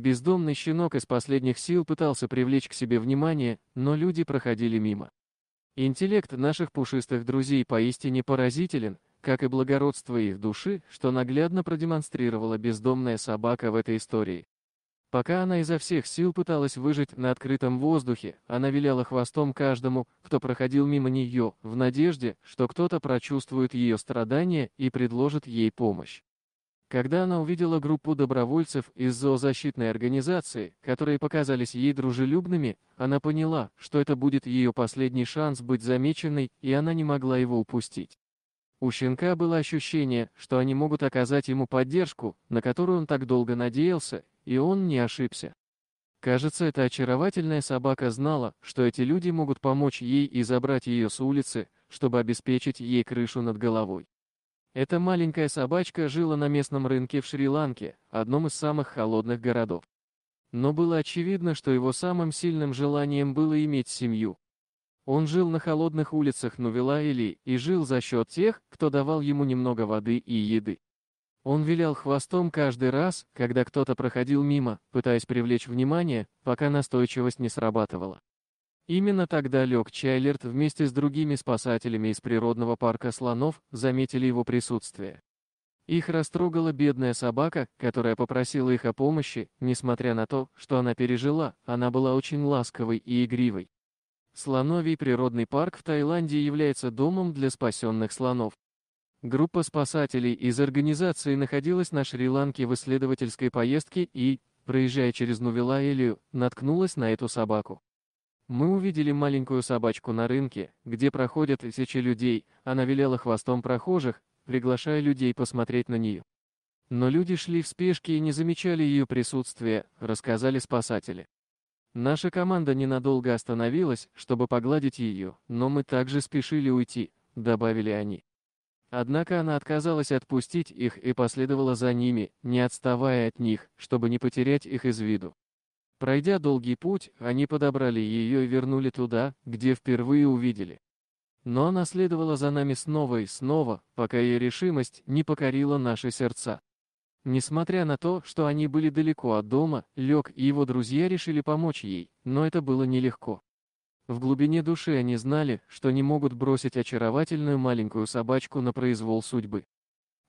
Бездомный щенок из последних сил пытался привлечь к себе внимание, но люди проходили мимо. Интеллект наших пушистых друзей поистине поразителен, как и благородство их души, что наглядно продемонстрировала бездомная собака в этой истории. Пока она изо всех сил пыталась выжить на открытом воздухе, она виляла хвостом каждому, кто проходил мимо нее, в надежде, что кто-то прочувствует ее страдания и предложит ей помощь когда она увидела группу добровольцев из зоозащитной организации, которые показались ей дружелюбными, она поняла, что это будет ее последний шанс быть замеченной, и она не могла его упустить. У щенка было ощущение, что они могут оказать ему поддержку, на которую он так долго надеялся, и он не ошибся. Кажется, эта очаровательная собака знала, что эти люди могут помочь ей и забрать ее с улицы, чтобы обеспечить ей крышу над головой. Эта маленькая собачка жила на местном рынке в Шри-Ланке, одном из самых холодных городов. Но было очевидно, что его самым сильным желанием было иметь семью. Он жил на холодных улицах Нувела-Или и жил за счет тех, кто давал ему немного воды и еды. Он вилял хвостом каждый раз, когда кто-то проходил мимо, пытаясь привлечь внимание, пока настойчивость не срабатывала. Именно тогда Лег Чайлерт вместе с другими спасателями из природного парка слонов заметили его присутствие. Их растрогала бедная собака, которая попросила их о помощи, несмотря на то, что она пережила, она была очень ласковой и игривой. Слоновий природный парк в Таиланде является домом для спасенных слонов. Группа спасателей из организации находилась на Шри-Ланке в исследовательской поездке и, проезжая через Нувилаэлию, наткнулась на эту собаку. Мы увидели маленькую собачку на рынке, где проходят тысячи людей, она виляла хвостом прохожих, приглашая людей посмотреть на нее. Но люди шли в спешке и не замечали ее присутствия, рассказали спасатели. Наша команда ненадолго остановилась, чтобы погладить ее, но мы также спешили уйти, добавили они. Однако она отказалась отпустить их и последовала за ними, не отставая от них, чтобы не потерять их из виду. Пройдя долгий путь, они подобрали ее и вернули туда, где впервые увидели. Но она следовала за нами снова и снова, пока ее решимость не покорила наши сердца. Несмотря на то, что они были далеко от дома, Лег и его друзья решили помочь ей, но это было нелегко. В глубине души они знали, что не могут бросить очаровательную маленькую собачку на произвол судьбы.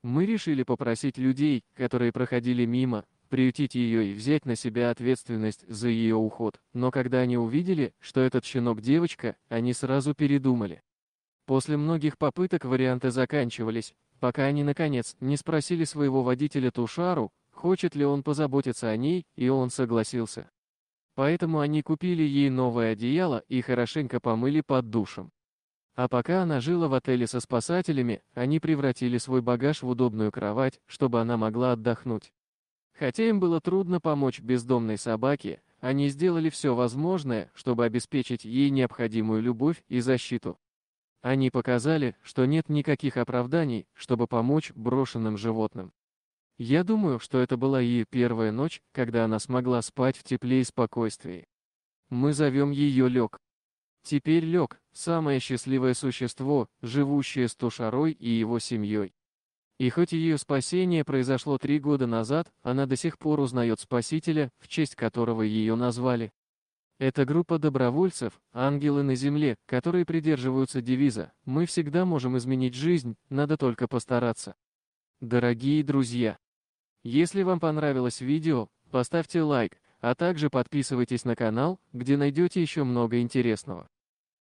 Мы решили попросить людей, которые проходили мимо, приютить ее и взять на себя ответственность за ее уход. Но когда они увидели, что этот щенок девочка, они сразу передумали. После многих попыток варианты заканчивались, пока они наконец не спросили своего водителя Тушару, хочет ли он позаботиться о ней, и он согласился. Поэтому они купили ей новое одеяло и хорошенько помыли под душем. А пока она жила в отеле со спасателями, они превратили свой багаж в удобную кровать, чтобы она могла отдохнуть. Хотя им было трудно помочь бездомной собаке, они сделали все возможное, чтобы обеспечить ей необходимую любовь и защиту. Они показали, что нет никаких оправданий, чтобы помочь брошенным животным. Я думаю, что это была ее первая ночь, когда она смогла спать в тепле и спокойствии. Мы зовем ее Лег. Теперь Лег – самое счастливое существо, живущее с Тушарой и его семьей. И хоть ее спасение произошло три года назад, она до сих пор узнает Спасителя, в честь которого ее назвали. Это группа добровольцев, ангелы на земле, которые придерживаются девиза «Мы всегда можем изменить жизнь, надо только постараться». Дорогие друзья! Если вам понравилось видео, поставьте лайк, а также подписывайтесь на канал, где найдете еще много интересного.